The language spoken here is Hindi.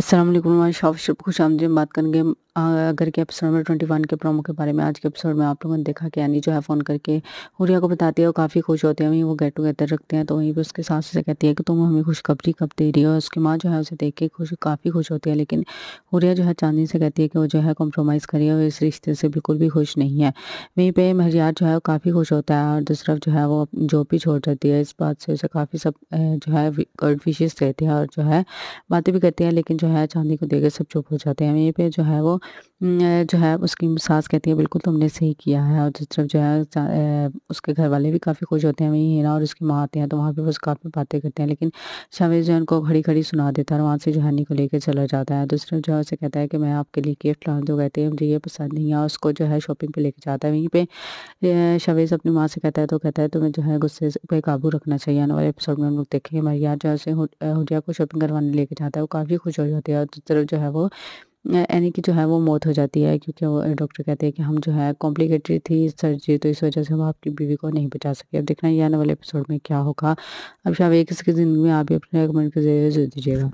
असलम हमारे शॉप शॉप खुश आमदी बात करेंगे अगर के एपिसोड नंबर ट्वेंटी वन के प्रोमो के बारे में आज के एपिसोड में आप लोगों ने देखा कि यानी जो है फ़ोन करके हुरिया को बताती है और काफ़ी खुश होते हैं वहीं वो गेट टुगेदर रखते हैं तो वहीं पर उसके सास से कहती है कि तुम हमें खुशखबरी कब दे रही हो उसकी माँ जो है उसे देख के खुश काफ़ी खुश होती है लेकिन हुरिया जो है चांदनी से कहती है कि वो जो है कॉम्प्रोमाइज़ करिए और इस रिश्ते से बिल्कुल भी खुश नहीं है वहीं पर महरियार जो है काफ़ी खुश होता है और दूसरी तरफ जो है वो जो भी छोड़ जाती है इस बात से उसे काफ़ी सब जो है कर्ड विशेष रहती है और जो है बातें भी करती हैं लेकिन जो है चांदी को देकर सब चुप हो जाते हैं वहीं पर जो है वो जो है उसकी सास कहती है बिल्कुल तुमने सही किया है और जिस तरफ जो है उसके घर वाले भी काफ़ी खुश होते हैं वहीं हीरा और उसकी माँ आते हैं तो वहाँ पर बस काफ़ी बातें करते हैं लेकिन शावेज जो है उनको खड़ी खड़ी सुना देता है और वहाँ से जो हनी को लेकर चला जाता है दूसरी जो है उसे कहता है कि मैं आपके लिए गिफ्ट ला दूँ तो कहते हैं मुझे ये पसंद नहीं है उसको जो है शॉपिंग पर लेके जाता है वहीं पर शावेज अपनी माँ से कहता है तो कहता है तुम्हें जो है गुस्से पर काबू रखना चाहिए आने वाले एपिसोड में हम लोग देखेंगे मरिया जो है उसे हुडिया को शॉपिंग करवाने लेके जाता है वो काफ़ी खुश हो जाती है और दूसरी तरफ जो है वो यानी कि जो है वो मौत हो जाती है क्योंकि वो डॉक्टर कहते हैं कि हम जो है कॉम्प्लिकेटेड थी सर्जरी तो इस वजह से हम आपकी बीवी को नहीं बचा सके अब देखना ये आने वाले एपिसोड में क्या होगा अब शायद एक इसकी ज़िंदगी में आप भी अपने कमेंट के जरिए जरूर दीजिएगा